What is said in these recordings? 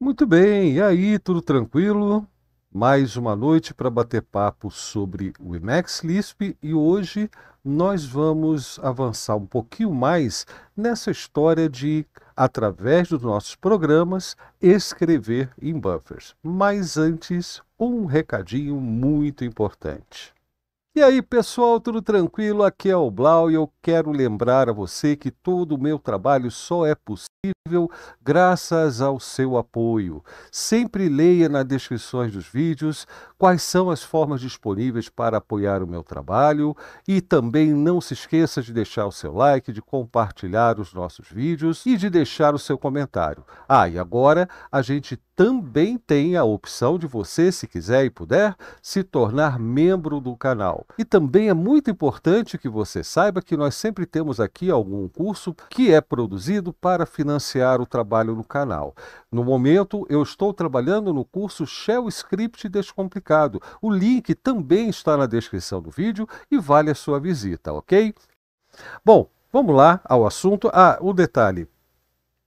Muito bem, e aí, tudo tranquilo? Mais uma noite para bater papo sobre o Emacs Lisp e hoje nós vamos avançar um pouquinho mais nessa história de, através dos nossos programas, escrever em buffers. Mas antes, um recadinho muito importante. E aí, pessoal, tudo tranquilo? Aqui é o Blau e eu quero lembrar a você que todo o meu trabalho só é possível possível graças ao seu apoio. Sempre leia nas descrições dos vídeos quais são as formas disponíveis para apoiar o meu trabalho e também não se esqueça de deixar o seu like, de compartilhar os nossos vídeos e de deixar o seu comentário. Ah, e agora a gente também tem a opção de você, se quiser e puder, se tornar membro do canal. E também é muito importante que você saiba que nós sempre temos aqui algum curso que é produzido para financiar iniciar o trabalho no canal. No momento, eu estou trabalhando no curso Shell Script Descomplicado. O link também está na descrição do vídeo e vale a sua visita, ok? Bom, vamos lá ao assunto. Ah, o um detalhe.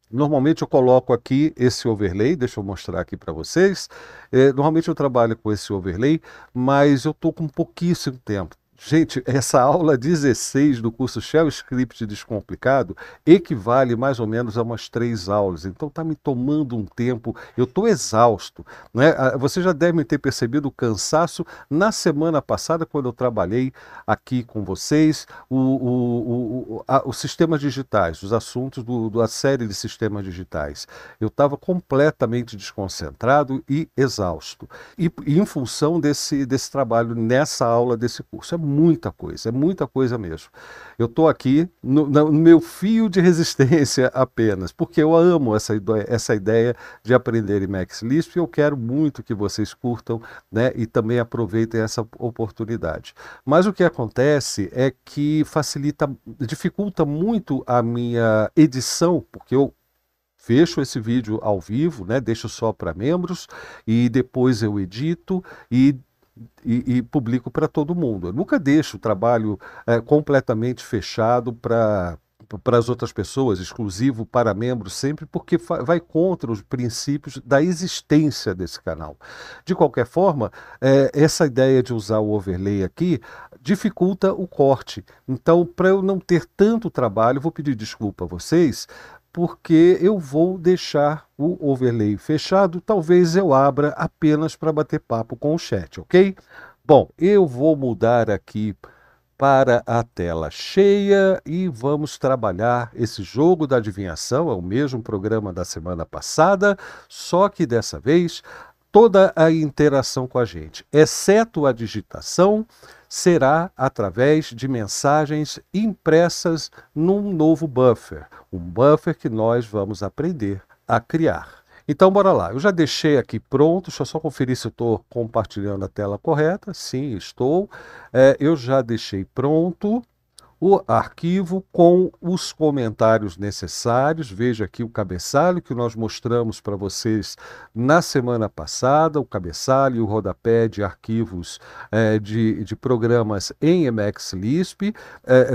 Normalmente eu coloco aqui esse overlay, deixa eu mostrar aqui para vocês. É, normalmente eu trabalho com esse overlay, mas eu estou com pouquíssimo tempo, Gente, essa aula 16 do curso Shell Script Descomplicado equivale mais ou menos a umas três aulas. Então está me tomando um tempo, eu estou exausto. Né? Ah, você já deve ter percebido o cansaço na semana passada, quando eu trabalhei aqui com vocês, o, o, o, a, os sistemas digitais, os assuntos do, da série de sistemas digitais. Eu estava completamente desconcentrado e exausto. E, e em função desse, desse trabalho nessa aula desse curso. É muita coisa, é muita coisa mesmo. Eu estou aqui no, no, meu fio de resistência apenas, porque eu amo essa, essa ideia de aprender em Max Lisp e eu quero muito que vocês curtam né, e também aproveitem essa oportunidade. Mas o que acontece é que facilita, dificulta muito a minha edição, porque eu fecho esse vídeo ao vivo, né? Deixo só para membros e depois eu edito e e, e publico para todo mundo. Eu nunca deixo o trabalho é, completamente fechado para para as outras pessoas, exclusivo para membros sempre, porque vai contra os princípios da existência desse canal. De qualquer forma, é, essa ideia de usar o overlay aqui dificulta o corte. Então, para eu não ter tanto trabalho, vou pedir desculpa a vocês, porque eu vou deixar o overlay fechado, talvez eu abra apenas para bater papo com o chat, ok? Bom, eu vou mudar aqui para a tela cheia e vamos trabalhar esse jogo da adivinhação, é o mesmo programa da semana passada, só que dessa vez toda a interação com a gente, exceto a digitação, será através de mensagens impressas num novo buffer, um buffer que nós vamos aprender a criar. Então, bora lá. Eu já deixei aqui pronto, deixa eu só conferir se estou compartilhando a tela correta. Sim, estou. É, eu já deixei pronto o arquivo com os comentários necessários. Veja aqui o cabeçalho que nós mostramos para vocês na semana passada, o cabeçalho e o rodapé de arquivos eh, de, de programas em Emacs Lisp, eh,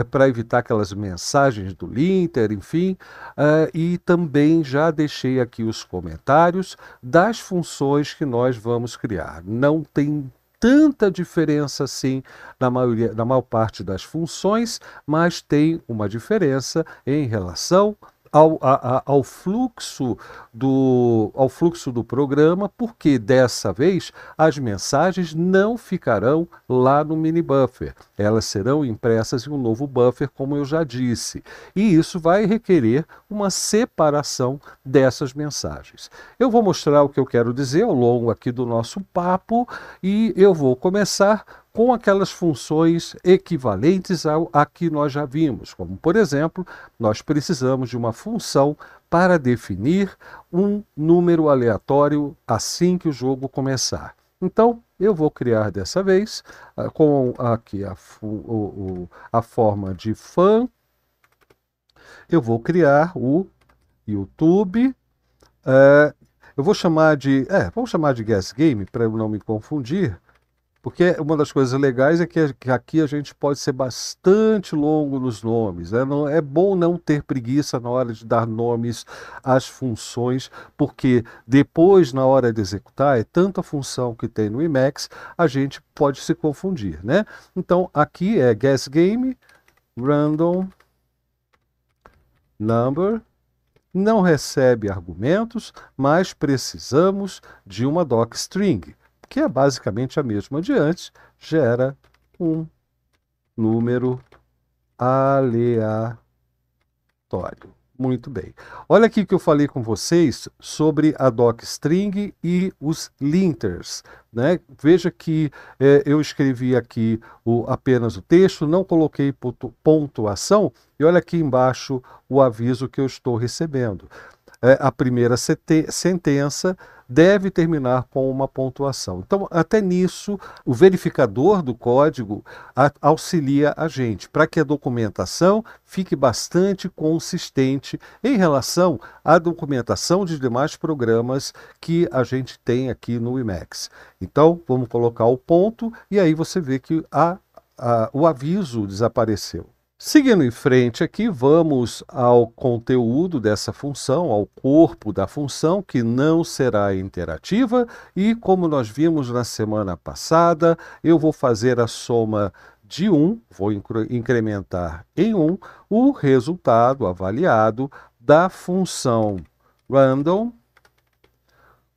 eh, para evitar aquelas mensagens do linter, enfim. e também já deixei aqui os comentários das funções que nós vamos criar. Não tem tanta diferença assim na, maioria, na maior parte das funções, mas tem uma diferença em relação ao, a, ao, fluxo do, ao fluxo do programa, porque dessa vez as mensagens não ficarão lá no mini buffer. Elas serão impressas em um novo buffer, como eu já disse. E isso vai requerer uma separação dessas mensagens. Eu vou mostrar o que eu quero dizer ao longo aqui do nosso papo e eu vou começar com aquelas funções equivalentes ao, a que nós já vimos, como, por exemplo, nós precisamos de uma função para definir um número aleatório assim que o jogo começar. Então, eu vou criar dessa vez ah, com aqui a, o, a forma de fan, eu vou criar o YouTube. Eh, eu vou chamar de. É, vamos chamar de Guess Game para eu não me confundir. Porque uma das coisas legais é que, aqui a gente pode ser bastante longo nos nomes. Né? Não, é bom não ter preguiça na hora de dar nomes às funções, porque depois, na hora de executar, é tanta função que tem no Emacs, a gente pode se confundir. Né? Então, aqui é guess game, random number não recebe argumentos, mas precisamos de uma docstring que é basicamente a mesma de antes, gera um número aleatório. Muito bem. Olha aqui que eu falei com vocês sobre a docstring e os linters. Né? Veja que é, eu escrevi aqui o, apenas o texto, não coloquei pontuação, e olha aqui embaixo o aviso que eu estou recebendo. É, a primeira sentença deve terminar com uma pontuação. Então, até nisso, o verificador do código auxilia a gente para que a documentação fique bastante consistente em relação à documentação de demais programas que a gente tem aqui no IMEX. Então, vamos colocar o ponto e aí você vê que a, a, o aviso desapareceu. Seguindo em frente aqui, vamos ao conteúdo dessa função, ao corpo da função, que não será interativa, e como nós vimos na semana passada, eu vou fazer a soma de 1, vou incrementar em 1 o resultado avaliado da função random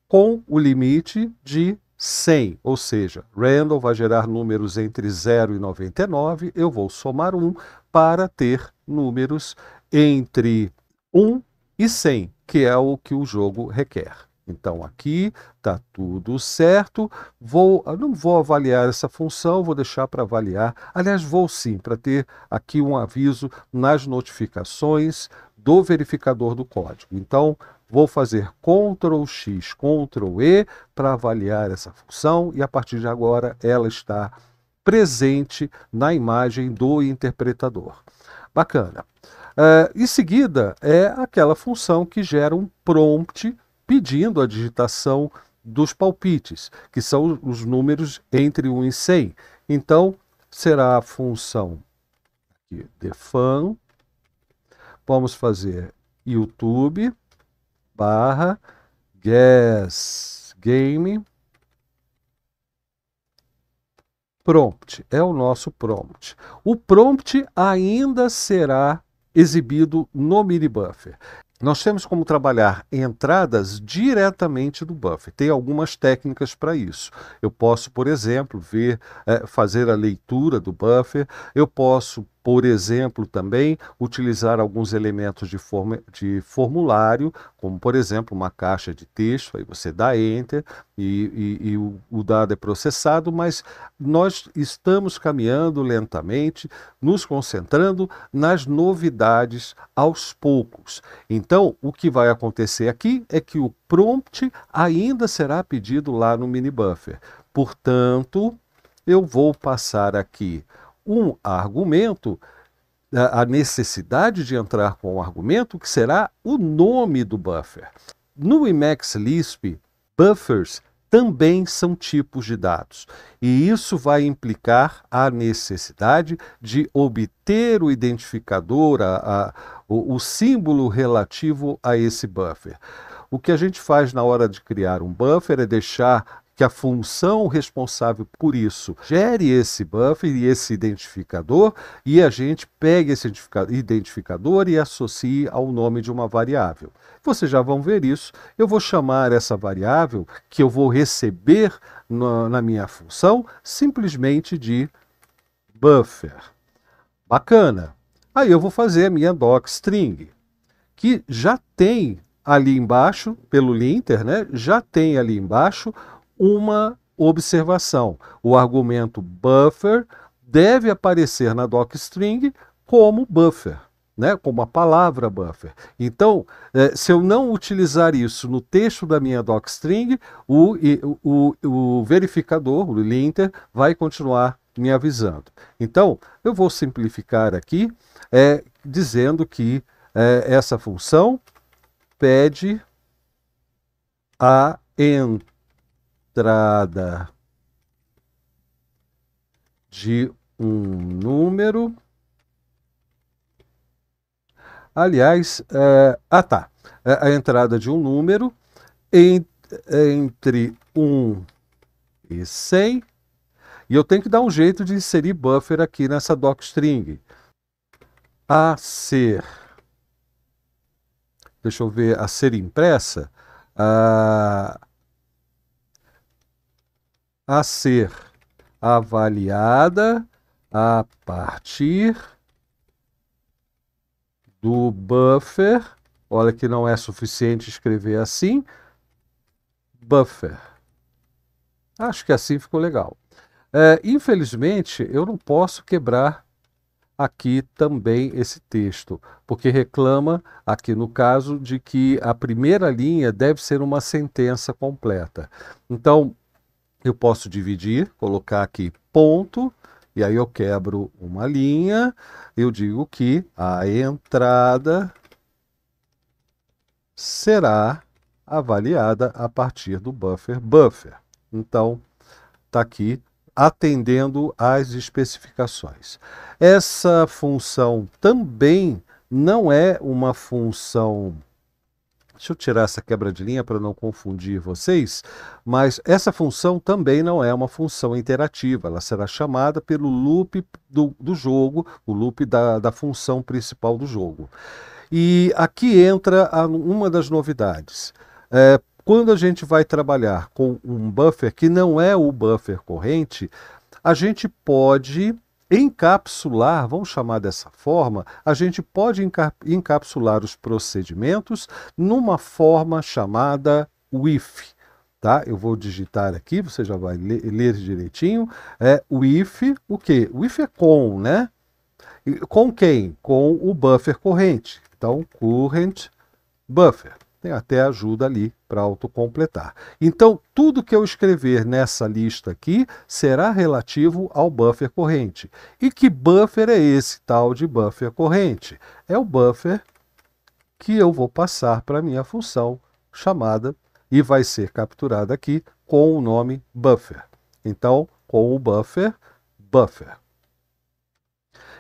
com o limite de 100, ou seja, Randall vai gerar números entre 0 e 99, eu vou somar 1 para ter números entre 1 e 100, que é o que o jogo requer. Então aqui está tudo certo. Vou, não vou avaliar essa função, vou deixar para avaliar. Aliás, vou sim, para ter aqui um aviso nas notificações do verificador do código. Então, Vou fazer Ctrl X, Ctrl E para avaliar essa função e a partir de agora ela está presente na imagem do interpretador. Bacana. Uh, em seguida é aquela função que gera um prompt pedindo a digitação dos palpites, que são os números entre 1 e 100. Então, será a função defan, vamos fazer YouTube, barra guess game prompt. É o nosso prompt. O prompt ainda será exibido no mini buffer. Nós temos como trabalhar entradas diretamente do buffer. Tem algumas técnicas para isso. Eu posso, por exemplo, ver, é, fazer a leitura do buffer. Eu posso por exemplo, também utilizar alguns elementos de, forma, de formulário, como por exemplo uma caixa de texto, aí você dá Enter e, e, e o, o dado é processado, mas nós estamos caminhando lentamente, nos concentrando nas novidades aos poucos. Então, o que vai acontecer aqui é que o prompt ainda será pedido lá no mini buffer. Portanto, eu vou passar aqui um argumento, a necessidade de entrar com um argumento que será o nome do buffer. No Emacs Lisp, buffers também são tipos de dados, e isso vai implicar a necessidade de obter o identificador, a, a, o, o símbolo relativo a esse buffer. O que a gente faz na hora de criar um buffer é deixar que a função responsável por isso gere esse buffer e esse identificador e a gente pega esse identificador e associa ao nome de uma variável. Vocês já vão ver isso. Eu vou chamar essa variável que eu vou receber na, na minha função simplesmente de buffer. Bacana. Aí eu vou fazer a minha string que já tem ali embaixo, pelo linter, né? já tem ali embaixo uma observação. O argumento buffer deve aparecer na docstring como buffer, né? como a palavra buffer. Então, é, se eu não utilizar isso no texto da minha docstring, o, o, o, o verificador, o linter, vai continuar me avisando. Então, eu vou simplificar aqui, é, dizendo que é, essa função pede a ent estrada de um número. Aliás, é, ah tá, é a entrada de um número em, entre 1 e 100. E eu tenho que dar um jeito de inserir buffer aqui nessa docstring. A ser, deixa eu ver, a ser impressa, ah, a ser avaliada a partir do buffer. Olha que não é suficiente escrever assim. Buffer. Acho que assim ficou legal. É, infelizmente, eu não posso quebrar aqui também esse texto, porque reclama, aqui no caso, de que a primeira linha deve ser uma sentença completa. Então, eu posso dividir, colocar aqui ponto, e aí eu quebro uma linha, eu digo que a entrada será avaliada a partir do buffer buffer. Então, está aqui atendendo às especificações. Essa função também não é uma função Deixa eu tirar essa quebra de linha para não confundir vocês, mas essa função também não é uma função interativa, ela será chamada pelo loop do, do jogo, o loop da, da função principal do jogo. E aqui entra a, uma das novidades. É, quando a gente vai trabalhar com um buffer que não é o buffer corrente, a gente pode encapsular, vamos chamar dessa forma, a gente pode encapsular os procedimentos numa forma chamada WIF. Tá? Eu vou digitar aqui, você já vai ler, direitinho. É WIF, o que? WIF é com, né? com quem? Com o buffer corrente. Então, current buffer tem né, até ajuda ali para autocompletar. Então, tudo que eu escrever nessa lista aqui será relativo ao buffer corrente. E que buffer é esse tal de buffer corrente? É o buffer que eu vou passar para a minha função chamada e vai ser capturada aqui com o nome buffer. Então, com o buffer, buffer.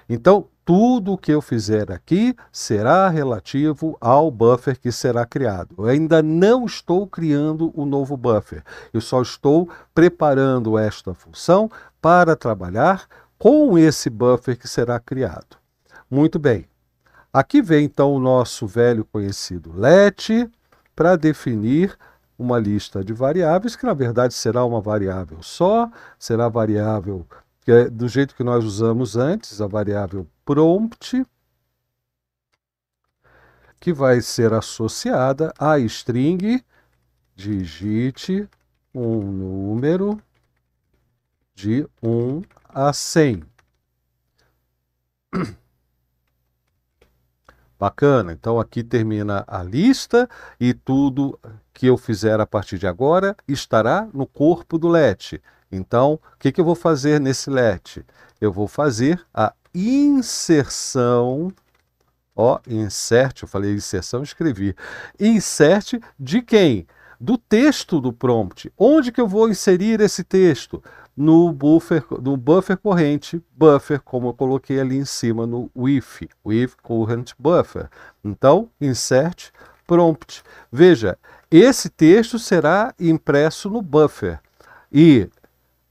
Então, tudo o que eu fizer aqui será relativo ao buffer que será criado. Eu ainda não estou criando o um novo buffer, eu só estou preparando esta função para trabalhar com esse buffer que será criado. Muito bem. Aqui vem então o nosso velho conhecido let para definir uma lista de variáveis, que na verdade será uma variável só, será variável que é do jeito que nós usamos antes, a variável prompt, que vai ser associada a string, digite um número de 1 a 100. Bacana, então aqui termina a lista e tudo que eu fizer a partir de agora estará no corpo do LED. Então, o que, que eu vou fazer nesse LED? Eu vou fazer a inserção ó, insert, eu falei inserção, escrevi. Insert de quem? Do texto do prompt. Onde que eu vou inserir esse texto? No buffer, no buffer corrente, buffer, como eu coloquei ali em cima no if, if current buffer. Então, insert prompt. Veja, esse texto será impresso no buffer e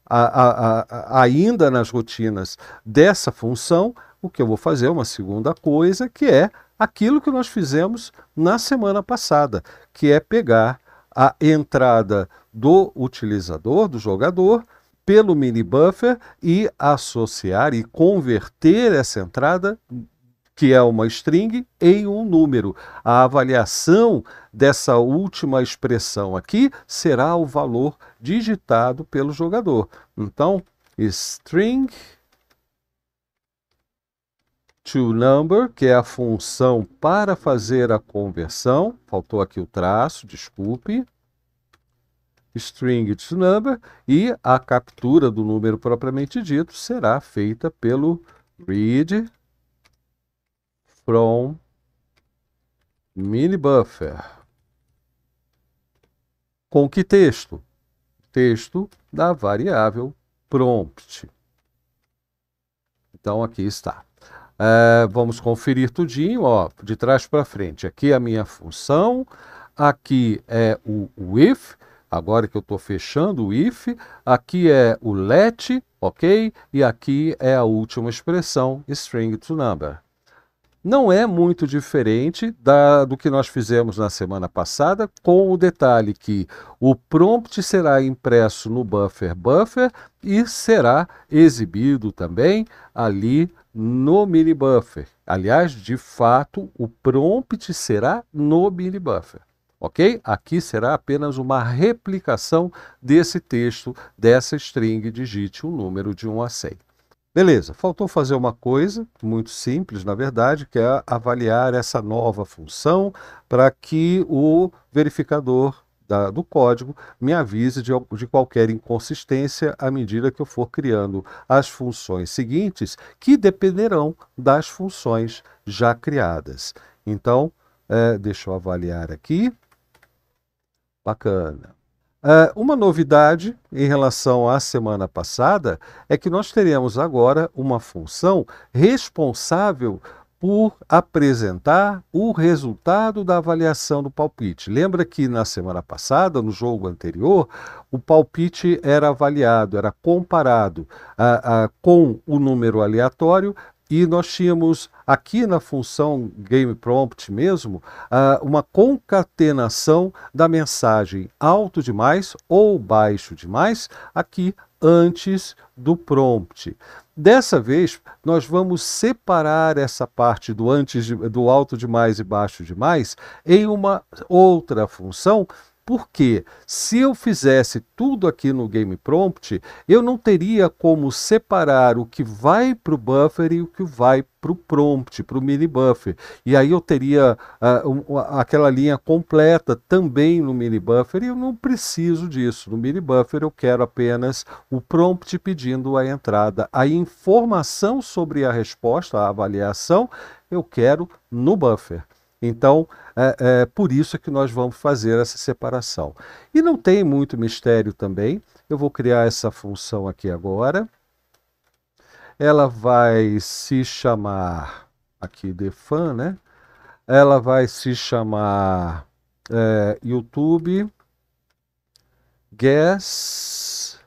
a, a, a, ainda nas rotinas dessa função, o que eu vou fazer é uma segunda coisa, que é aquilo que nós fizemos na semana passada, que é pegar a entrada do utilizador, do jogador, pelo mini buffer e associar e converter essa entrada que é uma string, em um número. A avaliação dessa última expressão aqui será o valor digitado pelo jogador. Então, string to number, que é a função para fazer a conversão, faltou aqui o traço, desculpe, string to number, e a captura do número propriamente dito será feita pelo read from buffer Com que texto? Texto da variável prompt. Então, aqui está. É, vamos conferir tudinho, ó, de trás para frente. Aqui é a minha função, aqui é o if, agora que eu estou fechando o if, aqui é o let, ok? E aqui é a última expressão, string to number não é muito diferente da, do que nós fizemos na semana passada, com o detalhe que o prompt será impresso no buffer buffer e será exibido também ali no mini buffer. Aliás, de fato, o prompt será no mini buffer. Ok? Aqui será apenas uma replicação desse texto, dessa string, digite o um número de 1 a 100. Beleza, faltou fazer uma coisa muito simples, na verdade, que é avaliar essa nova função para que o verificador da, do código me avise de, de qualquer inconsistência à medida que eu for criando as funções seguintes, que dependerão das funções já criadas. Então, é, deixa eu avaliar aqui. Bacana. Uh, uma novidade em relação à semana passada é que nós teremos agora uma função responsável por apresentar o resultado da avaliação do palpite. Lembra que na semana passada, no jogo anterior, o palpite era avaliado, era comparado ah, ah, com o número aleatório e nós tínhamos aqui na função Game Prompt mesmo ah, uma concatenação da mensagem alto demais ou baixo demais aqui antes do prompt. Dessa vez, nós vamos separar essa parte do antes de, do alto demais e baixo demais em uma outra função porque se eu fizesse tudo aqui no Game Prompt, eu não teria como separar o que vai para o buffer e o que vai para o prompt, para o mini buffer. E aí eu teria uh, um, aquela linha completa também no mini buffer e eu não preciso disso. No mini buffer eu quero apenas o prompt pedindo a entrada. A informação sobre a resposta, a avaliação, eu quero no buffer. Então, é, é, por isso que nós vamos fazer essa separação. E não tem muito mistério também. Eu vou criar essa função aqui agora. Ela vai se chamar aqui defan, né? Ela vai se chamar é, YouTube Guess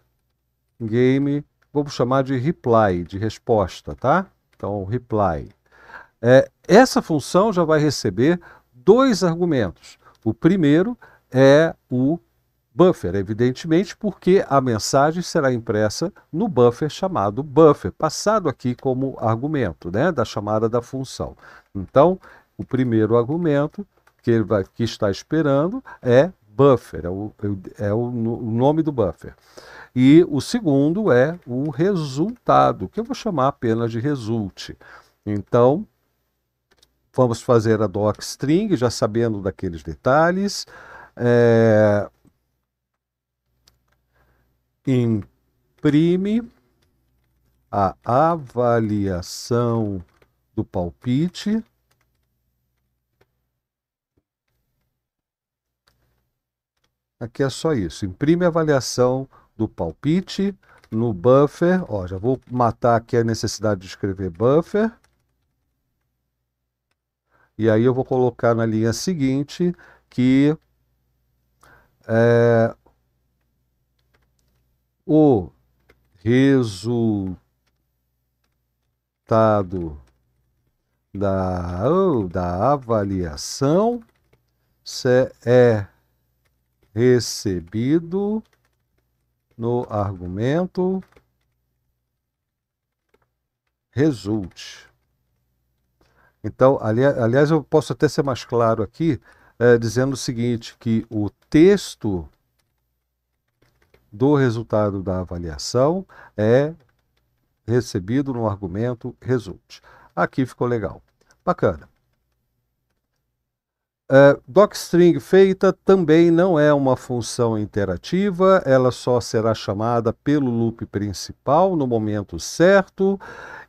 Game. Vamos chamar de reply, de resposta, tá? Então, reply. É, essa função já vai receber dois argumentos. O primeiro é o buffer, evidentemente, porque a mensagem será impressa no buffer chamado buffer, passado aqui como argumento né, da chamada da função. Então, o primeiro argumento que ele vai, que está esperando é buffer, é, o, é o, é o, nome do buffer. E o segundo é o resultado, que eu vou chamar apenas de result. Então, Vamos fazer a doc string, já sabendo daqueles detalhes. É... Imprime a avaliação do palpite. Aqui é só isso. Imprime a avaliação do palpite no buffer. Ó, já vou matar aqui a necessidade de escrever buffer. E aí eu vou colocar na linha seguinte que é, o resultado da, oh, da avaliação é recebido no argumento resulte. Então, ali, aliás, eu posso até ser mais claro aqui, é, dizendo o seguinte, que o texto do resultado da avaliação é recebido no argumento result. Aqui ficou legal. Bacana. Uh, docstring feita também não é uma função interativa, ela só será chamada pelo loop principal no momento certo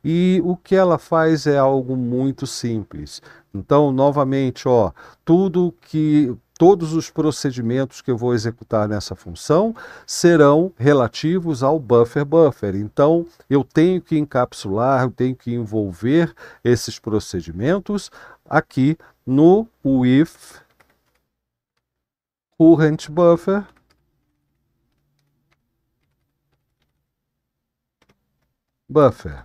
e o que ela faz é algo muito simples. Então, novamente, ó, tudo que Todos os procedimentos que eu vou executar nessa função serão relativos ao buffer buffer. Então, eu tenho que encapsular, eu tenho que envolver esses procedimentos aqui no with current buffer buffer.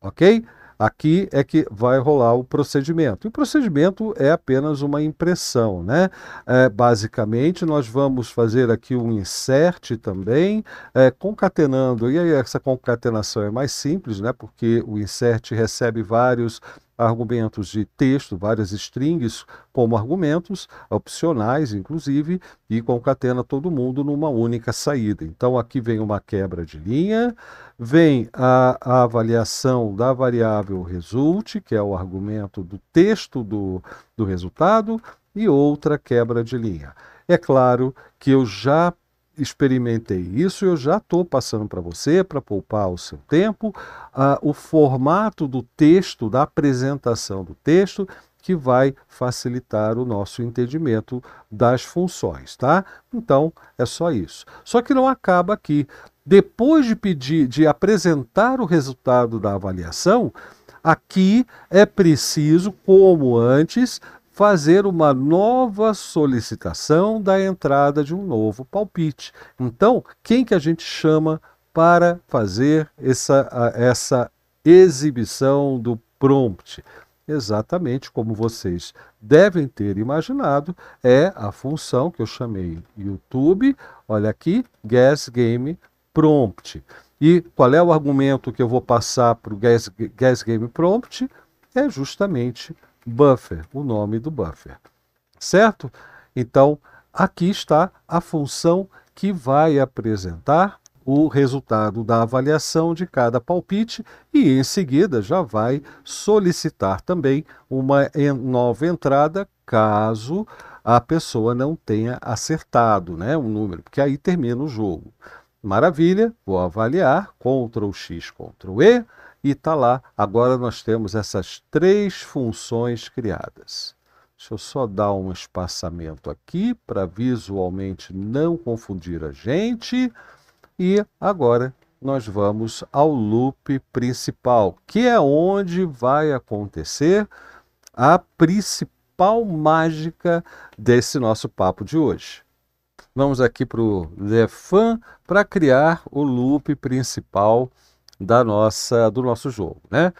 Ok? Aqui é que vai rolar o procedimento. E o procedimento é apenas uma impressão, né? É, basicamente, nós vamos fazer aqui um insert também, é, concatenando, e aí essa concatenação é mais simples, né? Porque o insert recebe vários argumentos de texto, várias strings como argumentos, opcionais inclusive, e concatena todo mundo numa única saída. Então aqui vem uma quebra de linha, vem a, a avaliação da variável result, que é o argumento do texto do, do resultado, e outra quebra de linha. É claro que eu já experimentei isso, eu já estou passando para você, para poupar o seu tempo, uh, o formato do texto, da apresentação do texto, que vai facilitar o nosso entendimento das funções, tá? Então, é só isso. Só que não acaba aqui. Depois de pedir, de apresentar o resultado da avaliação, aqui é preciso, como antes, fazer uma nova solicitação da entrada de um novo palpite. Então, quem que a gente chama para fazer essa, essa exibição do prompt? Exatamente como vocês devem ter imaginado, é a função que eu chamei YouTube, olha aqui, Guess Game Prompt. E qual é o argumento que eu vou passar para o guess, guess Game Prompt? É justamente buffer, o nome do buffer. Certo? Então, aqui está a função que vai apresentar o resultado da avaliação de cada palpite e em seguida já vai solicitar também uma nova entrada caso a pessoa não tenha acertado né, um número, porque aí termina o jogo. Maravilha, vou avaliar, Ctrl X, Ctrl E, e está lá, agora nós temos essas três funções criadas. Deixa eu só dar um espaçamento aqui para visualmente não confundir a gente. E agora nós vamos ao loop principal, que é onde vai acontecer a principal mágica desse nosso papo de hoje. Vamos aqui para o Lefan para criar o loop principal da nossa, do nosso jogo. Né?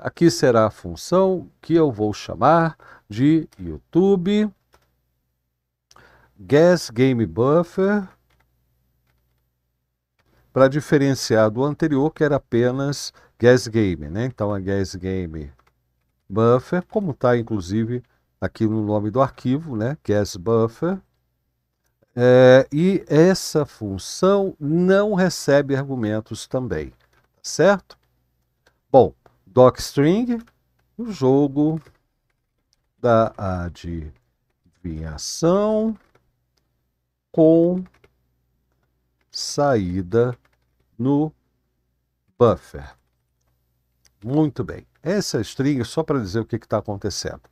Aqui será a função que eu vou chamar de YouTube Guess Game Buffer para diferenciar do anterior que era apenas Guess Game. Né? Então a Guess Game Buffer, como está inclusive aqui no nome do arquivo, né? Guess Buffer. É, e essa função não recebe argumentos também certo? Bom, docstring, o jogo da adivinhação com saída no buffer. Muito bem. Essa é string só para dizer o que está acontecendo.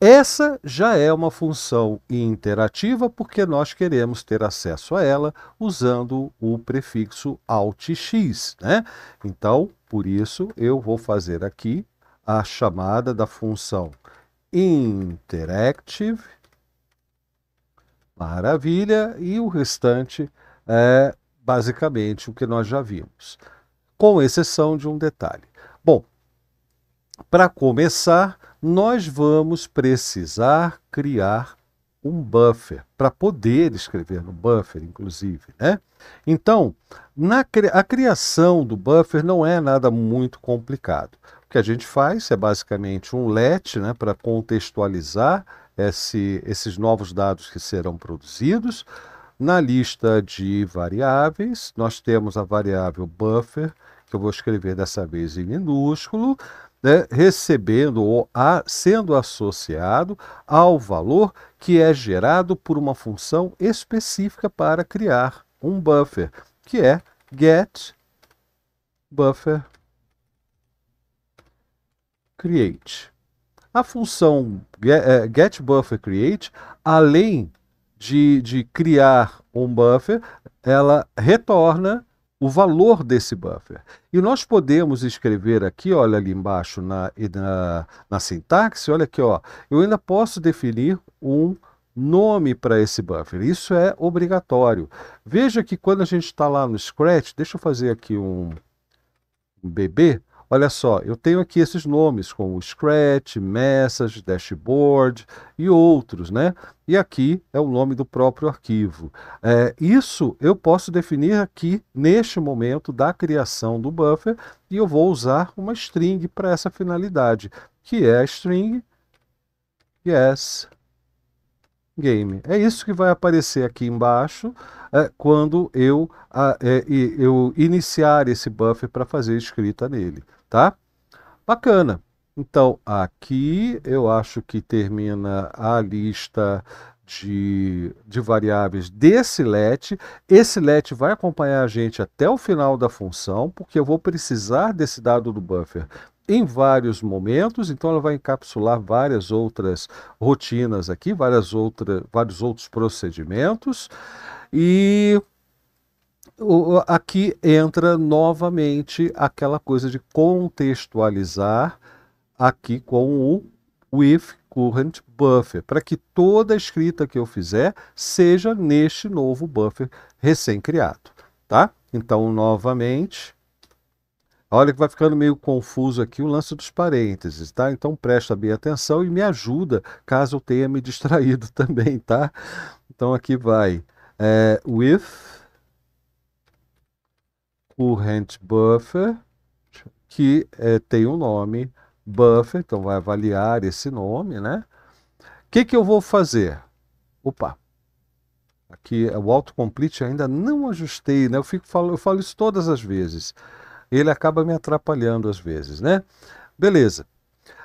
Essa já é uma função interativa porque nós queremos ter acesso a ela usando o prefixo altx, né? Então, por isso, eu vou fazer aqui a chamada da função interactive, maravilha, e o restante é basicamente o que nós já vimos, com exceção de um detalhe. Bom, para começar, nós vamos precisar criar um buffer, para poder escrever no buffer, inclusive. Né? Então, na, a criação do buffer não é nada muito complicado. O que a gente faz é basicamente um let né, para contextualizar esse, esses novos dados que serão produzidos. Na lista de variáveis, nós temos a variável buffer, que eu vou escrever dessa vez em minúsculo né, recebendo ou a, sendo associado ao valor que é gerado por uma função específica para criar um buffer, que é get buffer create. A função é, getBufferCreate, além de, de criar um buffer, ela retorna o valor desse buffer. E nós podemos escrever aqui, olha ali embaixo na, na, na sintaxe, olha aqui, ó, eu ainda posso definir um nome para esse buffer. Isso é obrigatório. Veja que quando a gente está lá no Scratch, deixa eu fazer aqui um, um bebê, Olha só, eu tenho aqui esses nomes como Scratch, Message, Dashboard e outros, né? E aqui é o nome do próprio arquivo. É, isso eu posso definir aqui neste momento da criação do buffer e eu vou usar uma string para essa finalidade, que é a string yes game. É isso que vai aparecer aqui embaixo é, quando eu, a, é, eu iniciar esse buffer para fazer escrita nele, tá? Bacana. Então, aqui eu acho que termina a lista de, de variáveis desse let. Esse let vai acompanhar a gente até o final da função, porque eu vou precisar desse dado do buffer em vários momentos, então ela vai encapsular várias outras rotinas aqui, várias outras, vários outros procedimentos. E aqui entra novamente aquela coisa de contextualizar aqui com o with current buffer, para que toda escrita que eu fizer seja neste novo buffer recém-criado, tá? Então, novamente, Olha que vai ficando meio confuso aqui o lance dos parênteses, tá? Então presta bem atenção e me ajuda caso eu tenha me distraído também, tá? Então aqui vai. É, with current buffer, que é, tem o um nome buffer, então vai avaliar esse nome, né? O que, que eu vou fazer? Opa, aqui é o autocomplete ainda não ajustei, né? Eu, fico, falo, eu falo isso todas as vezes ele acaba me atrapalhando às vezes, né? Beleza.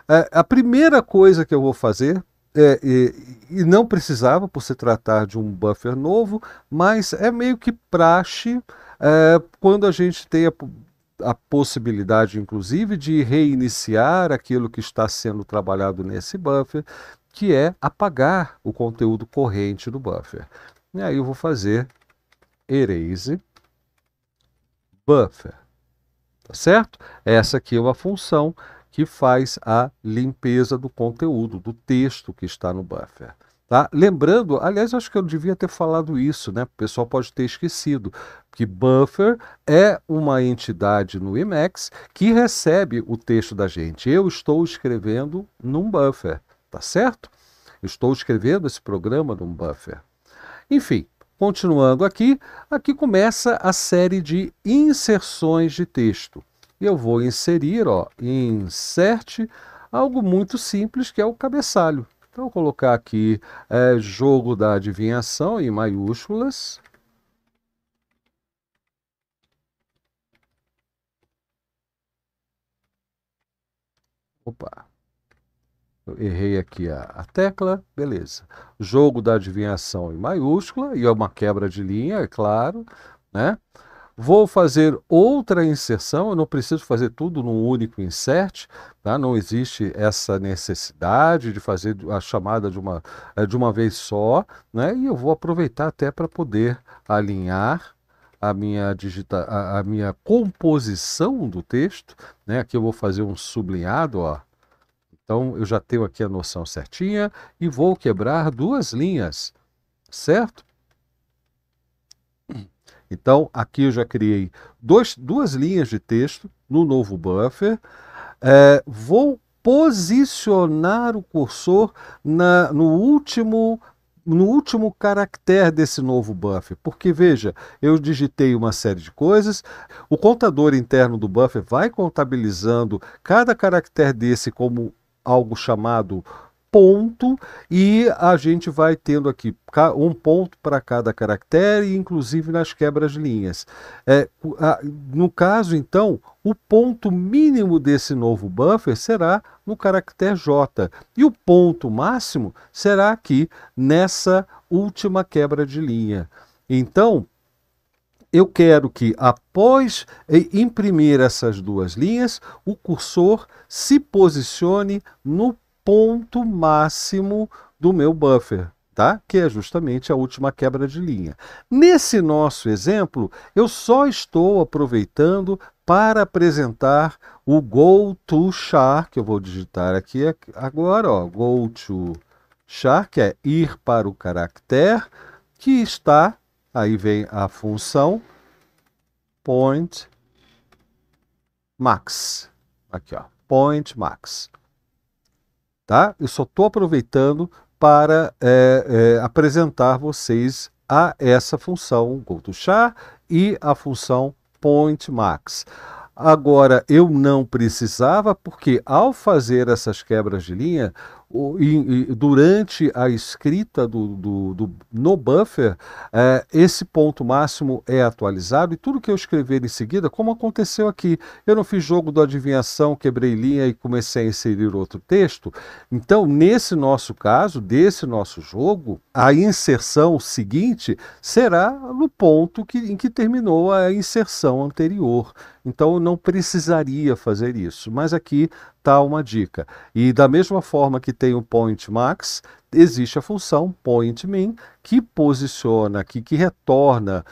É, a primeira coisa que eu vou fazer é, e, e, não precisava por se tratar de um buffer novo, mas é meio que praxe é, quando a gente tem a, a, possibilidade, inclusive, de reiniciar aquilo que está sendo trabalhado nesse buffer, que é apagar o conteúdo corrente do buffer. E aí eu vou fazer erase buffer tá certo? Essa aqui é uma função que faz a limpeza do conteúdo, do texto que está no buffer. Tá? Lembrando, aliás, acho que eu devia ter falado isso, né? O pessoal pode ter esquecido que buffer é uma entidade no Emacs que recebe o texto da gente. Eu estou escrevendo num buffer, tá certo? estou escrevendo esse programa num buffer. Enfim, Continuando aqui, aqui começa a série de inserções de texto. Eu vou inserir, ó, insert, algo muito simples que é o cabeçalho. Então, vou colocar aqui é, jogo da adivinhação em maiúsculas. Opa, errei aqui a, a, tecla, beleza. Jogo da adivinhação em maiúscula, e é uma quebra de linha, é claro, né? Vou fazer outra inserção, eu não preciso fazer tudo num único insert, tá? não existe essa necessidade de fazer a chamada de uma, eh, de uma vez só, né? e eu vou aproveitar até para poder alinhar a minha, digita, a, a minha composição do texto. Né? Aqui eu vou fazer um sublinhado, ó, então eu já tenho aqui a noção certinha e vou quebrar duas linhas, certo? Então aqui eu já criei dois, duas linhas de texto no novo buffer. É, vou posicionar o cursor na, no último no último caractere desse novo buffer, porque veja, eu digitei uma série de coisas, o contador interno do buffer vai contabilizando cada caractere desse como algo chamado ponto e a gente vai tendo aqui um ponto para cada caractere, inclusive nas quebras de linhas. É, no caso, então, o ponto mínimo desse novo buffer será no caractere J e o ponto máximo será aqui nessa última quebra de linha. Então, eu quero que, após imprimir essas duas linhas, o cursor se posicione no ponto máximo do meu buffer, tá? que é justamente a última quebra de linha. Nesse nosso exemplo, eu só estou aproveitando para apresentar o go to char, que eu vou digitar aqui agora, ó, go to char, que é ir para o caractere, que está Aí vem a função point max. Aqui, ó, point max. Tá? Eu só estou aproveitando para é, é, apresentar vocês a essa função GoToChar e a função point max. Agora, eu não precisava, porque ao fazer essas quebras de linha, e, durante a escrita do, do, do no buffer, é, esse ponto máximo é atualizado e tudo que eu escrever em seguida, como aconteceu aqui, eu não fiz jogo da adivinhação, quebrei linha e comecei a inserir outro texto. Então, nesse nosso caso, desse nosso jogo, a inserção seguinte será no ponto que, em que terminou a inserção anterior. Então, eu não precisaria fazer isso, mas aqui está uma dica. E da mesma forma que tem o point max, existe a função point min que posiciona aqui, que retorna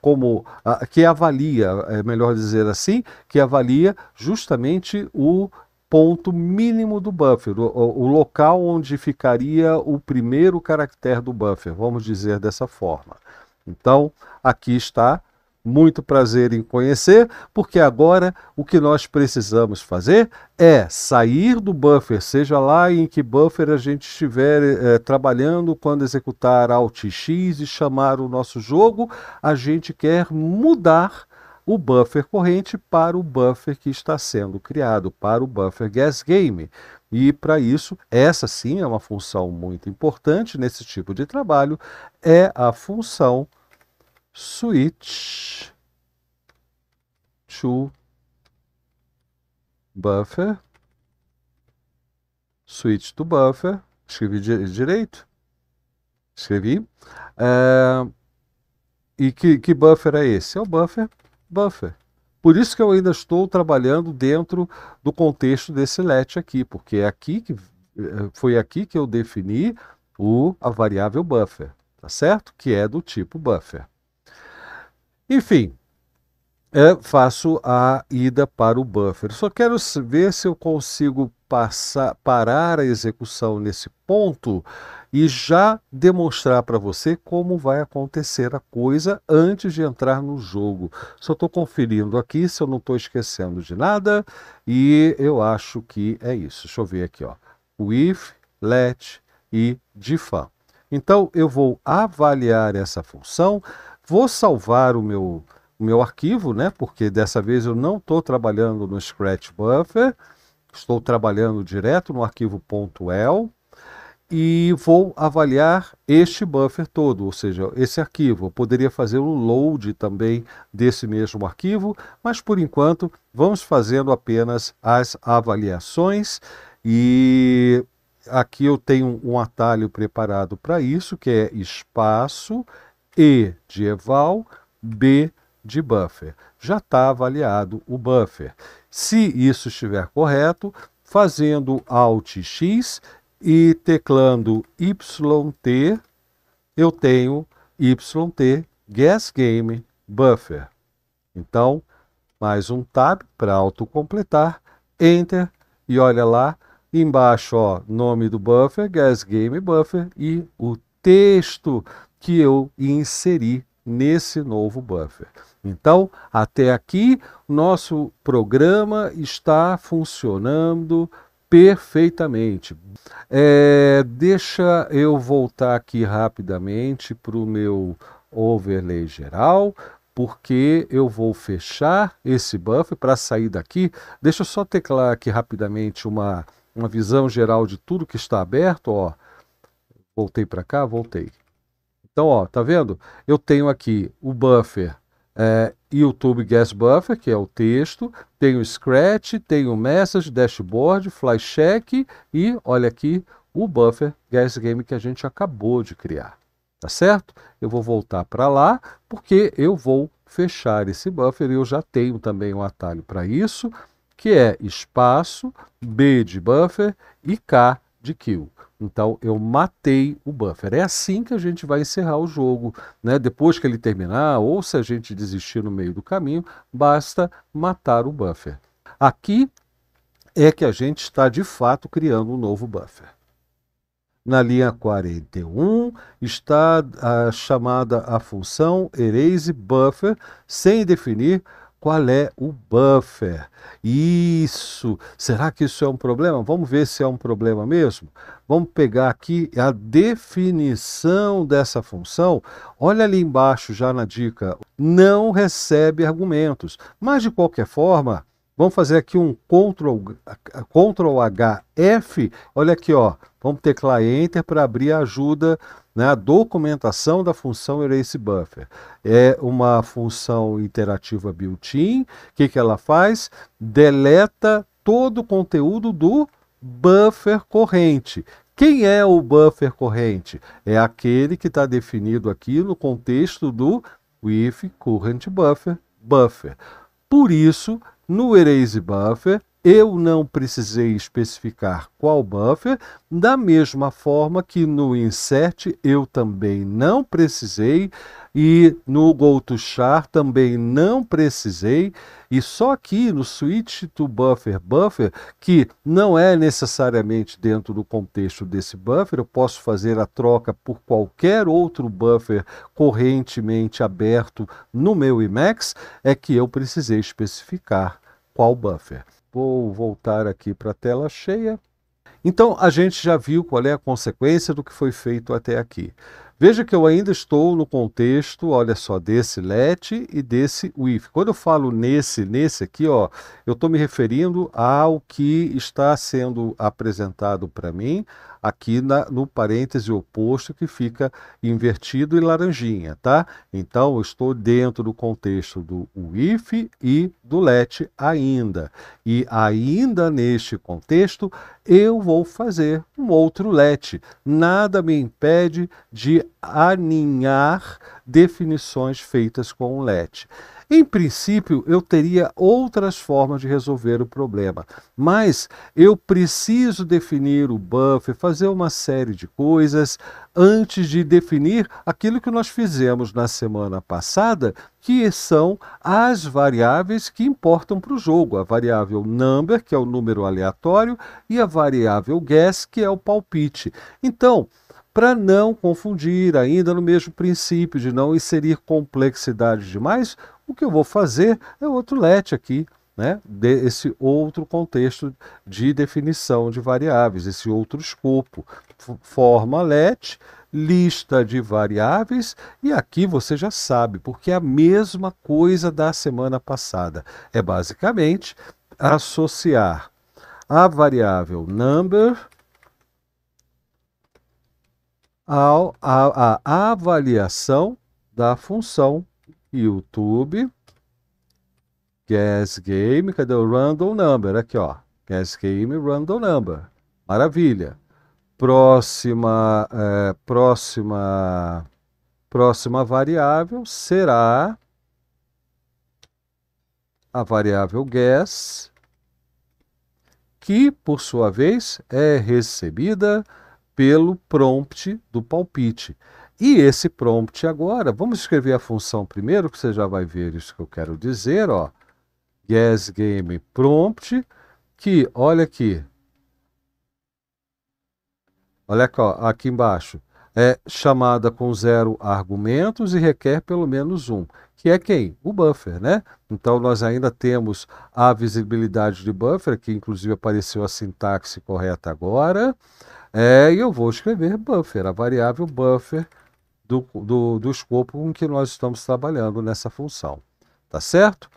como que avalia, é melhor dizer assim, que avalia justamente o ponto mínimo do buffer, o, o local onde ficaria o primeiro caractere do buffer, vamos dizer dessa forma. Então, aqui está muito prazer em conhecer, porque agora o que nós precisamos fazer é sair do buffer, seja lá em que buffer a gente estiver é, trabalhando quando executar Alt X e chamar o nosso jogo, a gente quer mudar o buffer corrente para o buffer que está sendo criado, para o buffer gas game. E para isso, essa sim é uma função muito importante nesse tipo de trabalho, é a função switch to buffer, switch to buffer, escrevi direito, escrevi, é, e que, que buffer é esse? É o buffer, buffer. Por isso que eu ainda estou trabalhando dentro do contexto desse let aqui, porque é aqui que eh, foi aqui que eu defini o, a variável buffer, tá certo? Que é do tipo buffer. Enfim, é, faço a ida para o buffer. Só quero ver se eu consigo passar, parar a execução nesse ponto e já demonstrar para você como vai acontecer a coisa antes de entrar no jogo. Só estou conferindo aqui se eu não estou esquecendo de nada e eu acho que é isso. Deixa eu ver aqui, ó. if, let e defam. Então eu vou avaliar essa função Vou salvar o meu, o meu arquivo, né? Porque dessa vez eu não estou trabalhando no Scratch Buffer, estou trabalhando direto no arquivo .el e vou avaliar este buffer todo, ou seja, esse arquivo. Eu poderia fazer o um load também desse mesmo arquivo, mas por enquanto vamos fazendo apenas as avaliações e aqui eu tenho um atalho preparado para isso, que é espaço e de eval, B de buffer. Já está avaliado o buffer. Se isso estiver correto, fazendo Alt X e teclando YT, eu tenho YT Guess Game Buffer. Então, mais um tab para autocompletar, Enter e olha lá embaixo, ó, nome do buffer, Guess Game Buffer e o texto que eu inseri nesse novo buffer. Então, até aqui, nosso programa está funcionando perfeitamente. É, deixa eu voltar aqui rapidamente para o meu overlay geral, porque eu vou fechar esse buffer para sair daqui. Deixa eu só teclar aqui rapidamente uma, uma visão geral de tudo que está aberto. Ó. Voltei para cá, voltei. Então, ó, tá vendo? Eu tenho aqui o buffer é, YouTube Guest Buffer, que é o texto, Tenho o Scratch, tenho o Message, Dashboard, FlyCheck e, olha aqui, o Buffer Guest Game que a gente acabou de criar, tá certo? Eu vou voltar para lá porque eu vou fechar esse buffer e eu já tenho também um atalho para isso, que é espaço, B de buffer e K de kill. Então eu matei o buffer. É assim que a gente vai encerrar o jogo. Né? Depois que ele terminar, ou se a gente desistir no meio do caminho, basta matar o buffer. Aqui é que a gente está de fato criando um novo buffer. Na linha 41 está a chamada a função erase buffer sem definir qual é o buffer. Isso, será que isso é um problema? Vamos ver se é um problema mesmo. Vamos pegar aqui a definição dessa função. Olha ali embaixo já na dica, não recebe argumentos. Mas de qualquer forma, Vamos fazer aqui um Ctrl, Ctrl H F. Olha aqui, ó. Vamos teclar Enter para abrir a ajuda na né, documentação da função Erase Buffer. É uma função interativa built-in. O que, que ela faz? Deleta todo o conteúdo do buffer corrente. Quem é o buffer corrente? É aquele que está definido aqui no contexto do with current buffer buffer. Por isso, no Erase Buffer eu não precisei especificar qual buffer, da mesma forma que no insert eu também não precisei e no char também não precisei e só aqui no switch to buffer buffer, que não é necessariamente dentro do contexto desse buffer, eu posso fazer a troca por qualquer outro buffer correntemente aberto no meu Emacs, é que eu precisei especificar qual buffer. Vou voltar aqui para a tela cheia. Então, a gente já viu qual é a consequência do que foi feito até aqui. Veja que eu ainda estou no contexto, olha só, desse let e desse if. Quando eu falo nesse, nesse aqui, ó, eu estou me referindo ao que está sendo apresentado para mim aqui na, no parêntese oposto que fica invertido e laranjinha, tá? Então, eu estou dentro do contexto do if e do let ainda. E ainda neste contexto, eu vou fazer um outro let. Nada me impede de aninhar definições feitas com o let. Em princípio, eu teria outras formas de resolver o problema, mas eu preciso definir o buffer, fazer uma série de coisas antes de definir aquilo que nós fizemos na semana passada, que são as variáveis que importam para o jogo: a variável number, que é o número aleatório, e a variável guess, que é o palpite. Então, para não confundir, ainda no mesmo princípio de não inserir complexidade demais, o que eu vou fazer é outro let aqui, né? Desse outro contexto de definição de variáveis, esse outro escopo. Forma let, lista de variáveis, e aqui você já sabe, porque é a mesma coisa da semana passada. É basicamente associar a variável number ao, a, a avaliação da função YouTube, Guess Game, cadê o Random Number? Aqui, ó. Guess Game, Random Number. Maravilha. Próxima, é, próxima, próxima variável será a variável guess, que, por sua vez, é recebida pelo prompt do palpite. E esse prompt agora, vamos escrever a função primeiro, que você já vai ver isso que eu quero dizer, ó. guess game prompt, que olha aqui. Olha aqui, ó, aqui embaixo. É chamada com zero argumentos e requer pelo menos um, que é quem? O buffer, né? Então nós ainda temos a visibilidade de buffer, que inclusive apareceu a sintaxe correta agora. É, e eu vou escrever buffer, a variável buffer do, do, do escopo com que nós estamos trabalhando nessa função. Tá certo?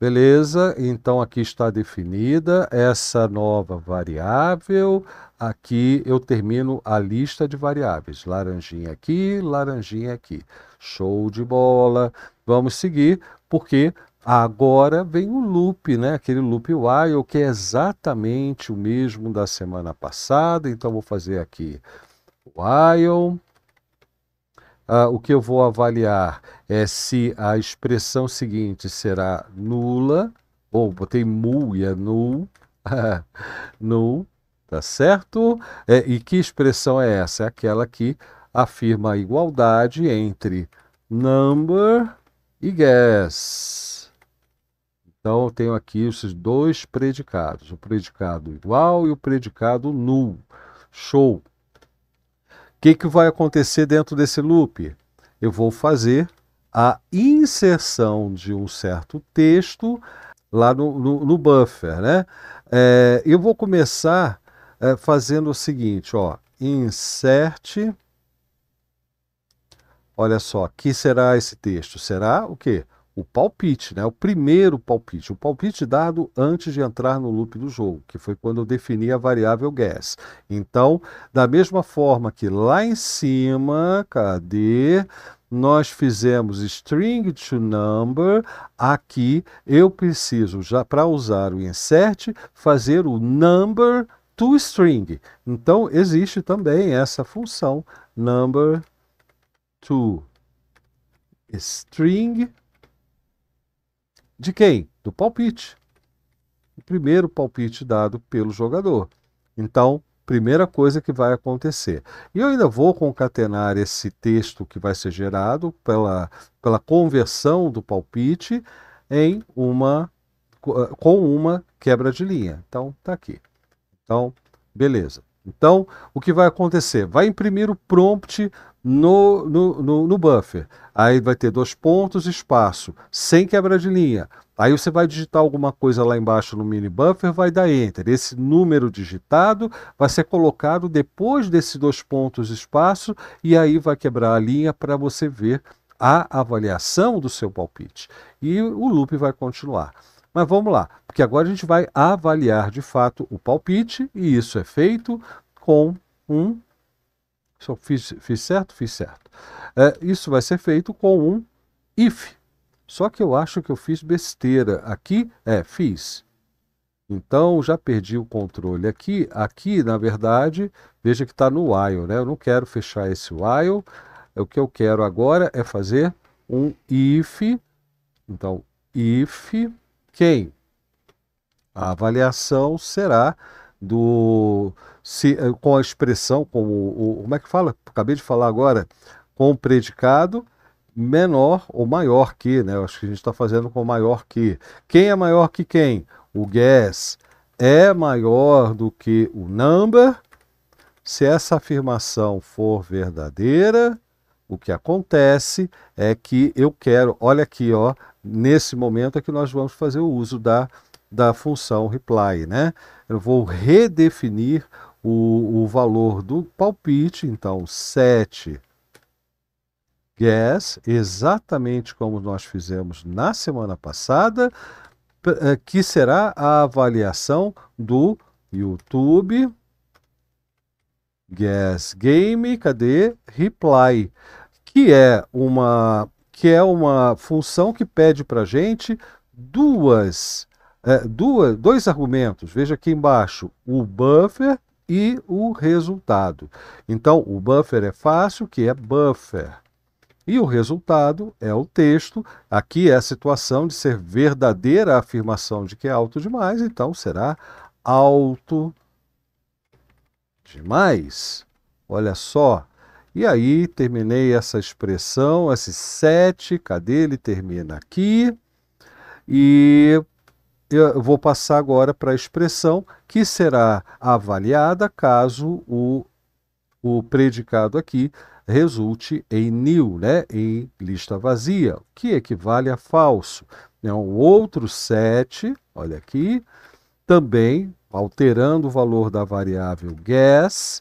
Beleza, então aqui está definida essa nova variável. Aqui eu termino a lista de variáveis. Laranjinha aqui, laranjinha aqui. Show de bola. Vamos seguir, porque agora vem o loop, né? Aquele loop while que é exatamente o mesmo da semana passada. Então vou fazer aqui while ah, o que eu vou avaliar é se a expressão seguinte será nula, ou botei mu e é nul, nul, tá certo? É, e que expressão é essa? É aquela que afirma a igualdade entre number e guess. Então, eu tenho aqui esses dois predicados, o predicado igual e o predicado null. Show! que, que vai acontecer dentro desse loop? Eu vou fazer a inserção de um certo texto lá no, no, no buffer, né? É, eu vou começar é, fazendo o seguinte, ó, insert, olha só, que será esse texto? Será o quê? o palpite, né? o primeiro palpite, o palpite dado antes de entrar no loop do jogo, que foi quando eu defini a variável guess. Então, da mesma forma que lá em cima, cadê? Nós fizemos string to number, aqui eu preciso, já para usar o insert, fazer o number to string. Então, existe também essa função number to string de quem? Do palpite. O primeiro palpite dado pelo jogador. Então, primeira coisa que vai acontecer. E eu ainda vou concatenar esse texto que vai ser gerado pela, pela conversão do palpite em uma eh, com uma quebra de linha. Então, tá aqui. Então, beleza. Então, o que vai acontecer? Vai imprimir o prompt no, no, no, no buffer. Aí vai ter dois pontos, espaço, sem quebra de linha. Aí você vai digitar alguma coisa lá embaixo no mini buffer, vai dar enter. Esse número digitado vai ser colocado depois desses dois pontos espaço e aí vai quebrar a linha para você ver a avaliação do seu palpite. E o loop vai continuar. Mas vamos lá, porque agora a gente vai avaliar de fato o palpite e isso é feito com um só fiz, fiz certo? Fiz certo. É, isso vai ser feito com um if. Só que eu acho que eu fiz besteira. Aqui é fiz. Então, já perdi o controle aqui. Aqui, na verdade, veja que está no while, né? Eu não quero fechar esse while. O que eu quero agora é fazer um if. Então, if quem? A avaliação será do se, eh, com a expressão, como o, como é que fala? Acabei de falar agora, com o predicado menor ou maior que, né? Eu acho que a gente está fazendo com maior que. Quem é maior que quem? O guess é maior do que o number. Se essa afirmação for verdadeira, o que acontece é que eu quero, olha aqui, ó, nesse momento é que nós vamos fazer o uso da da função reply, né? Eu vou redefinir o, o valor do palpite, então set guess, exatamente como nós fizemos na semana passada, eh, que será a avaliação do YouTube Guess Game, cadê? Reply, que é uma que é uma função que pede para gente duas é, duas, dois argumentos. Veja aqui embaixo, o buffer e o resultado. Então, o buffer é fácil, que é buffer. E o resultado é o texto. Aqui é a situação de ser verdadeira a afirmação de que é alto demais, então será alto demais. Olha só. E aí, terminei essa expressão, esse 7, cadê ele? Termina aqui. E eu vou passar agora para a expressão que será avaliada caso o, o predicado aqui resulte em nil, né? em lista vazia, que equivale a falso. Né? Um outro set, olha aqui, também alterando o valor da variável guess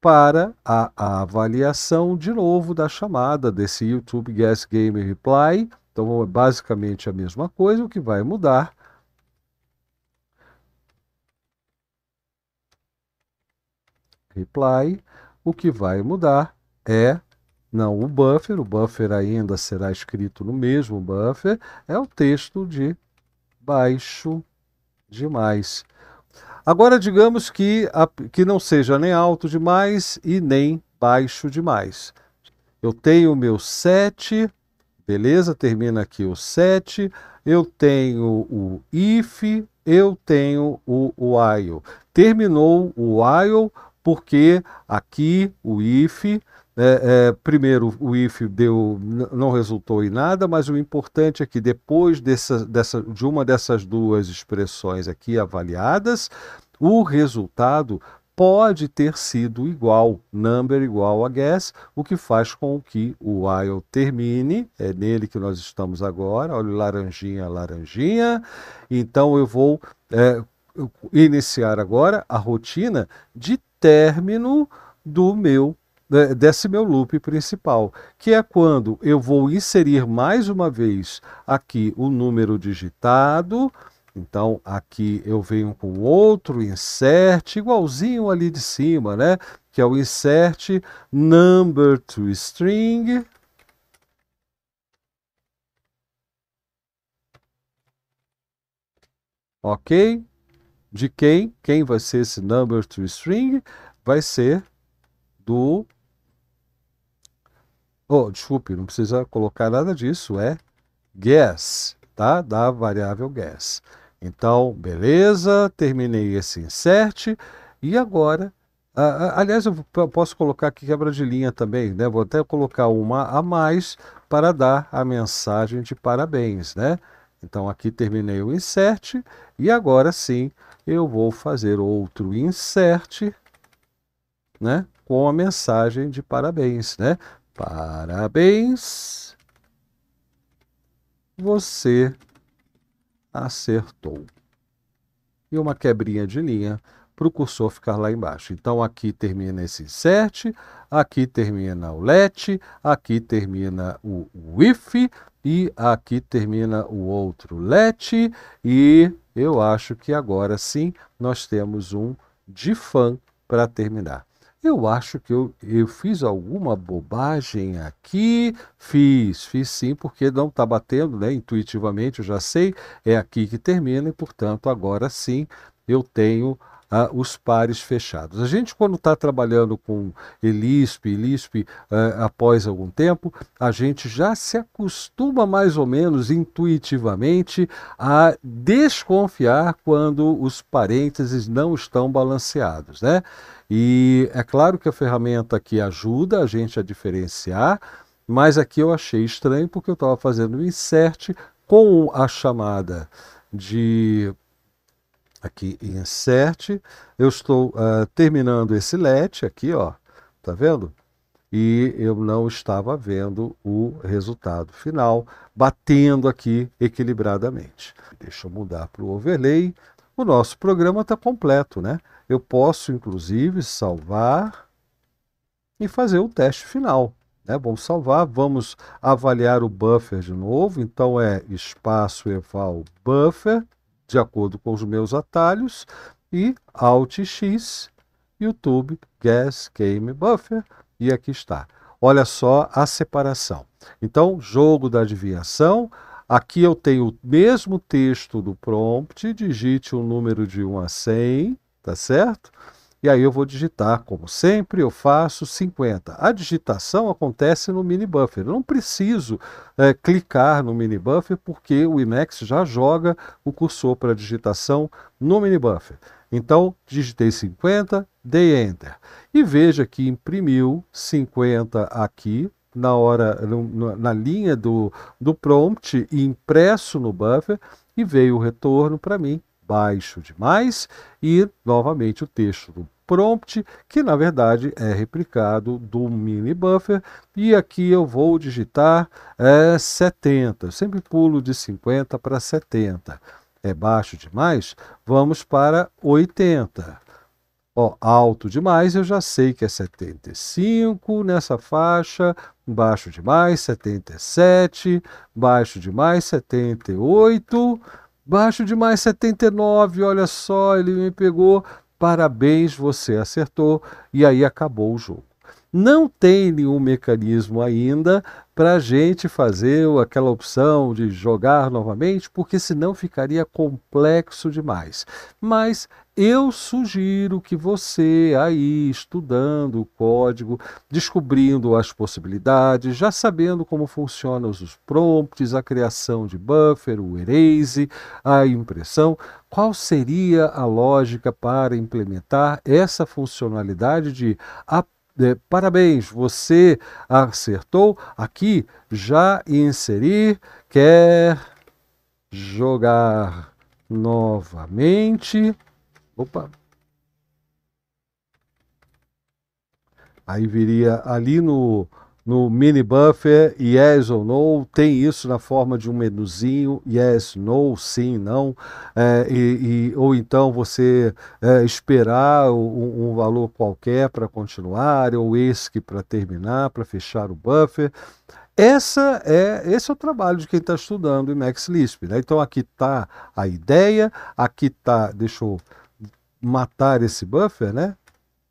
para a, a avaliação de novo da chamada desse YouTube Guess Game Reply. Então, é basicamente a mesma coisa, o que vai mudar reply, o que vai mudar é não o buffer, o buffer ainda será escrito no mesmo buffer, é o texto de baixo demais. Agora, digamos que, a, que não seja nem alto demais e nem baixo demais. Eu tenho o meu 7, beleza? Termina aqui o 7. Eu tenho o if, eu tenho o while. Terminou o while, porque aqui o IFE é, né, é, primeiro, o IFE deu, não resultou em nada, mas o importante é que depois dessa, dessa, de uma dessas duas expressões aqui avaliadas, o resultado pode ter sido igual, number igual a guess, o que faz com que o while termine, é nele que nós estamos agora, olha o laranjinha, laranjinha, então eu vou é, iniciar agora a rotina de término do meu né, desse meu loop principal, que é quando eu vou inserir mais uma vez aqui o número digitado, então, aqui eu venho com outro insert, igualzinho ali de cima, né? Que é o insert number to string. Ok? de quem? Quem vai ser esse number to string? Vai ser do. Oh, desculpe, não precisa colocar nada disso, é guess, tá? Da variável guess. Então, beleza, terminei esse insert e agora aliás, eu posso colocar aqui quebra de linha também, né? Vou até colocar uma a mais para dar a mensagem de parabéns, né? Então aqui terminei o insert e agora sim eu vou fazer outro insert, né? Com a mensagem de parabéns, né? Parabéns, você acertou. E uma quebrinha de linha para o cursor ficar lá embaixo. Então aqui termina esse insert, aqui termina o let, aqui termina o if e aqui termina o outro let e eu acho que agora sim nós temos um de fã para terminar. Eu acho que eu, eu fiz alguma bobagem aqui. Fiz, fiz sim, porque não está batendo, né? Intuitivamente eu já sei, é aqui que termina e, portanto, agora sim eu tenho ah, os pares fechados. A gente, quando está trabalhando com ELISP, ELISP ah, após algum tempo, a gente já se acostuma mais ou menos intuitivamente a desconfiar quando os parênteses não estão balanceados, né? E é claro que a ferramenta aqui ajuda a gente a diferenciar, mas aqui eu achei estranho porque eu estava fazendo o insert com a chamada de aqui em insert. Eu estou uh, terminando esse let aqui, ó, tá vendo? E eu não estava vendo o resultado final batendo aqui equilibradamente. Deixa eu mudar para o overlay. O nosso programa está completo, né? Eu posso, inclusive, salvar e fazer o teste final. Né? Vamos salvar, vamos avaliar o buffer de novo. Então é espaço eval buffer de acordo com os meus atalhos, e Alt X, YouTube, Gas Game Buffer, e aqui está. Olha só a separação. Então, jogo da adivinhação, aqui eu tenho o mesmo texto do prompt, digite um número de 1 a 100, tá certo? E aí eu vou digitar, como sempre, eu faço 50. A digitação acontece no mini buffer. Eu não preciso é, clicar no mini buffer porque o Emacs já joga o cursor para digitação no mini buffer. Então, digitei 50, dei Enter. E veja que imprimiu 50 aqui na hora no, na linha do, do prompt impresso no buffer e veio o retorno para mim baixo demais. E, novamente, o texto do prompt, que na verdade é replicado do mini buffer. E aqui eu vou digitar é, 70, eu sempre pulo de 50 para 70. É baixo demais? Vamos para 80. Ó, alto demais, eu já sei que é 75 nessa faixa, baixo demais, 77, baixo demais, 78. Baixo demais 79, olha só, ele me pegou. Parabéns, você acertou. E aí acabou o jogo. Não tem nenhum mecanismo ainda para a gente fazer aquela opção de jogar novamente, porque senão ficaria complexo demais. Mas eu sugiro que você, aí estudando o código, descobrindo as possibilidades, já sabendo como funcionam os prompts, a criação de buffer, o erase, a impressão, qual seria a lógica para implementar essa funcionalidade de é, parabéns, você acertou aqui já inserir, quer jogar novamente Opa! Aí viria ali no, no mini buffer, yes ou no, tem isso na forma de um menuzinho, yes, no, sim, não, é, e, e, ou então você é, esperar um, um, valor qualquer para continuar, ou ESC para terminar, para fechar o buffer. Essa é, esse é o trabalho de quem está estudando em MaxLisp. Né? Então aqui está a ideia, aqui está, deixa eu matar esse buffer, né?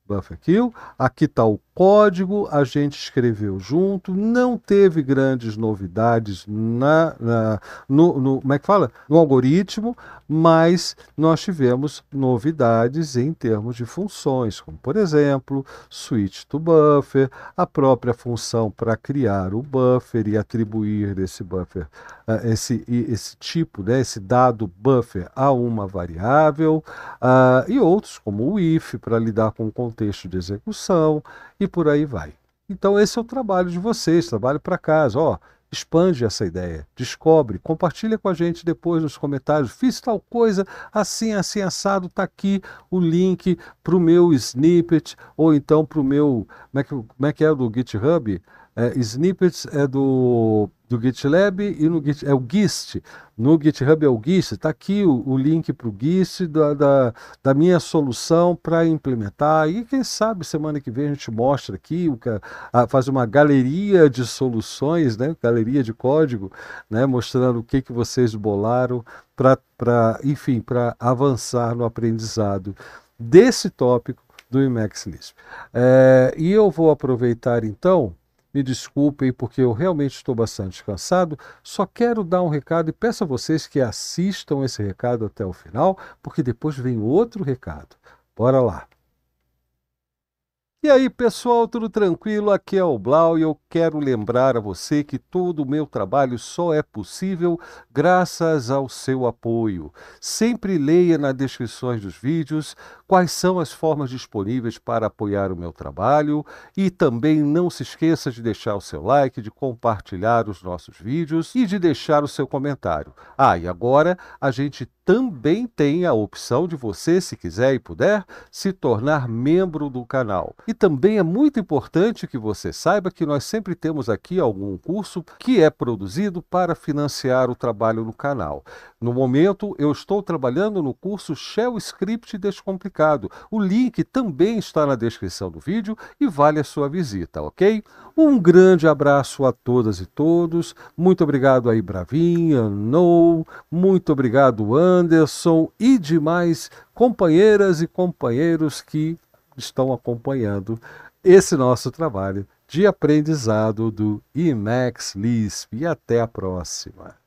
Buffer kill. Aqui está o código, a gente escreveu junto, não teve grandes novidades na, na no, no, como é que fala? no algoritmo, mas nós tivemos novidades em termos de funções, como por exemplo, switch to buffer, a própria função para criar o buffer e atribuir desse buffer, uh, esse, esse tipo, né, esse dado buffer a uma variável, uh, e outros como o if para lidar com o contexto de execução, e e por aí vai. Então, esse é o trabalho de vocês, trabalho para casa. Ó, expande essa ideia, descobre, compartilha com a gente depois nos comentários. Fiz tal coisa, assim, assim, assado, tá aqui o link para o meu snippet, ou então para o meu. Como é, que, como é que é do GitHub? É, snippets é do do GitLab e no Git, é o GIST. No GitHub é o GIST, está aqui o, o link para o GIST da, da, da, minha solução para implementar. E quem sabe semana que vem a gente mostra aqui, o, a, faz uma galeria de soluções, né? galeria de código, né? mostrando o que, que vocês bolaram para, enfim, para avançar no aprendizado desse tópico do Emacs Lisp. É, e eu vou aproveitar então me desculpem porque eu realmente estou bastante cansado, só quero dar um recado e peço a vocês que assistam esse recado até o final, porque depois vem outro recado. Bora lá! E aí, pessoal, tudo tranquilo? Aqui é o Blau e eu quero lembrar a você que todo o meu trabalho só é possível graças ao seu apoio. Sempre leia nas descrições dos vídeos quais são as formas disponíveis para apoiar o meu trabalho e também não se esqueça de deixar o seu like, de compartilhar os nossos vídeos e de deixar o seu comentário. Ah, e agora a gente também tem a opção de você, se quiser e puder, se tornar membro do canal. E também é muito importante que você saiba que nós sempre temos aqui algum curso que é produzido para financiar o trabalho no canal. No momento, eu estou trabalhando no curso Shell Script Descomplicado. O link também está na descrição do vídeo e vale a sua visita, ok? Um grande abraço a todas e todos. Muito obrigado aí, Bravinha, No, muito obrigado, Anderson e demais companheiras e companheiros que estão acompanhando esse nosso trabalho de aprendizado do IMAX LISP. E até a próxima!